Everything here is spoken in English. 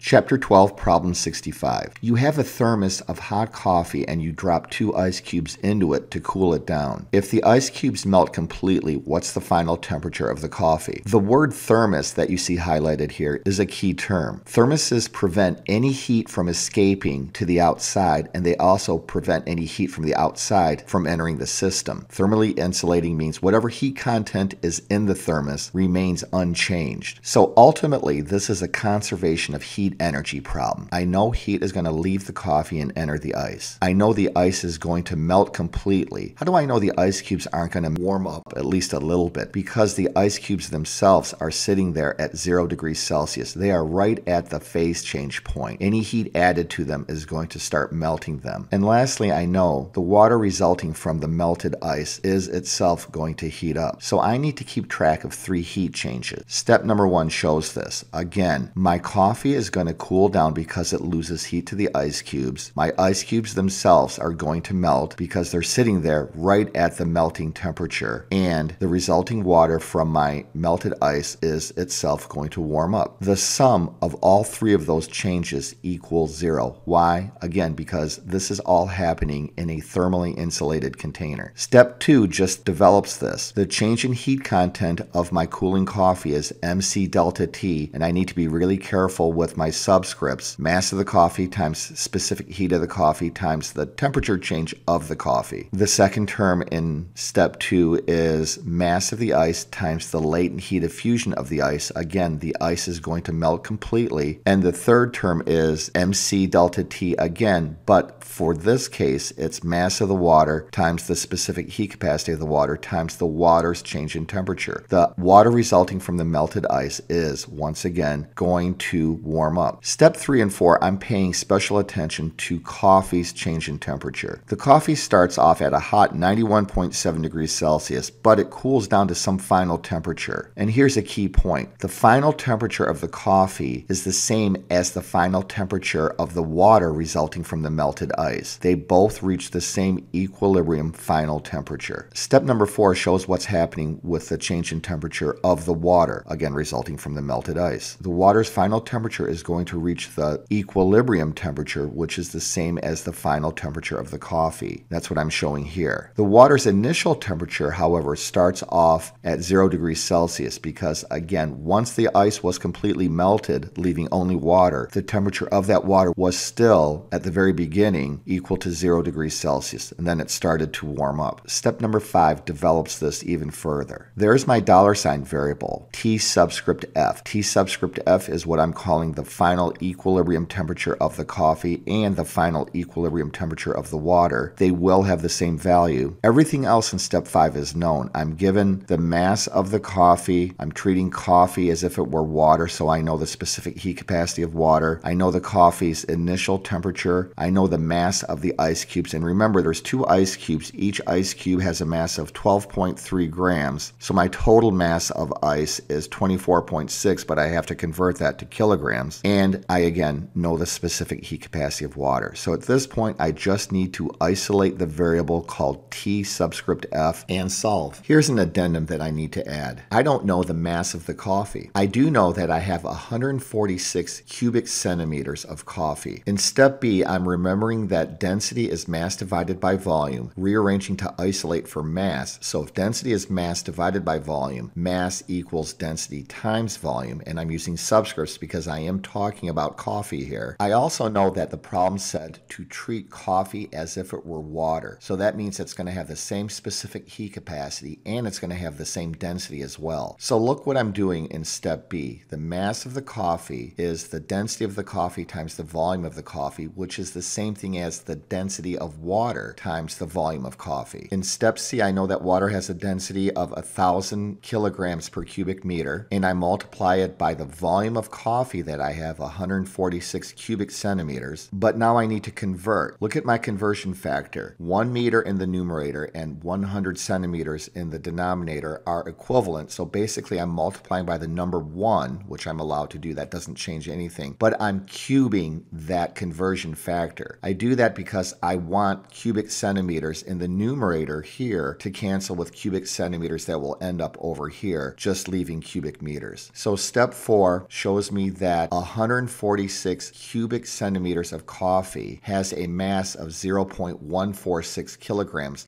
Chapter 12, Problem 65. You have a thermos of hot coffee and you drop two ice cubes into it to cool it down. If the ice cubes melt completely, what's the final temperature of the coffee? The word thermos that you see highlighted here is a key term. Thermoses prevent any heat from escaping to the outside and they also prevent any heat from the outside from entering the system. Thermally insulating means whatever heat content is in the thermos remains unchanged. So ultimately, this is a conservation of heat heat energy problem. I know heat is going to leave the coffee and enter the ice. I know the ice is going to melt completely. How do I know the ice cubes aren't going to warm up at least a little bit? Because the ice cubes themselves are sitting there at zero degrees Celsius. They are right at the phase change point. Any heat added to them is going to start melting them. And lastly, I know the water resulting from the melted ice is itself going to heat up. So I need to keep track of three heat changes. Step number one shows this. Again, my coffee is going to cool down because it loses heat to the ice cubes. My ice cubes themselves are going to melt because they're sitting there right at the melting temperature. And the resulting water from my melted ice is itself going to warm up. The sum of all three of those changes equals zero. Why? Again, because this is all happening in a thermally insulated container. Step two just develops this. The change in heat content of my cooling coffee is MC delta T, and I need to be really careful with my my subscripts, mass of the coffee times specific heat of the coffee times the temperature change of the coffee. The second term in step two is mass of the ice times the latent heat of fusion of the ice. Again, the ice is going to melt completely. And the third term is mc delta T again, but for this case, it's mass of the water times the specific heat capacity of the water times the water's change in temperature. The water resulting from the melted ice is, once again, going to warm up. Step 3 and 4, I'm paying special attention to coffee's change in temperature. The coffee starts off at a hot 91.7 degrees Celsius, but it cools down to some final temperature. And here's a key point. The final temperature of the coffee is the same as the final temperature of the water resulting from the melted ice. They both reach the same equilibrium final temperature. Step number 4 shows what's happening with the change in temperature of the water, again resulting from the melted ice. The water's final temperature is going to reach the equilibrium temperature, which is the same as the final temperature of the coffee. That's what I'm showing here. The water's initial temperature, however, starts off at 0 degrees Celsius because, again, once the ice was completely melted, leaving only water, the temperature of that water was still, at the very beginning, equal to 0 degrees Celsius, and then it started to warm up. Step number 5 develops this even further. There's my dollar sign variable, T subscript F. T subscript F is what I'm calling the final equilibrium temperature of the coffee and the final equilibrium temperature of the water, they will have the same value. Everything else in step five is known. I'm given the mass of the coffee. I'm treating coffee as if it were water, so I know the specific heat capacity of water. I know the coffee's initial temperature. I know the mass of the ice cubes. And remember, there's two ice cubes. Each ice cube has a mass of 12.3 grams. So my total mass of ice is 24.6, but I have to convert that to kilograms and I again know the specific heat capacity of water. So at this point, I just need to isolate the variable called T subscript F and solve. Here's an addendum that I need to add. I don't know the mass of the coffee. I do know that I have 146 cubic centimeters of coffee. In step B, I'm remembering that density is mass divided by volume, rearranging to isolate for mass. So if density is mass divided by volume, mass equals density times volume, and I'm using subscripts because I am talking about coffee here. I also know that the problem said to treat coffee as if it were water. So that means it's going to have the same specific heat capacity and it's going to have the same density as well. So look what I'm doing in step B. The mass of the coffee is the density of the coffee times the volume of the coffee, which is the same thing as the density of water times the volume of coffee. In step C, I know that water has a density of 1,000 kilograms per cubic meter, and I multiply it by the volume of coffee that I have 146 cubic centimeters, but now I need to convert. Look at my conversion factor. 1 meter in the numerator and 100 centimeters in the denominator are equivalent. So basically I'm multiplying by the number 1, which I'm allowed to do. That doesn't change anything. But I'm cubing that conversion factor. I do that because I want cubic centimeters in the numerator here to cancel with cubic centimeters that will end up over here, just leaving cubic meters. So step 4 shows me that 146 cubic centimeters of coffee has a mass of 0.146 kilograms,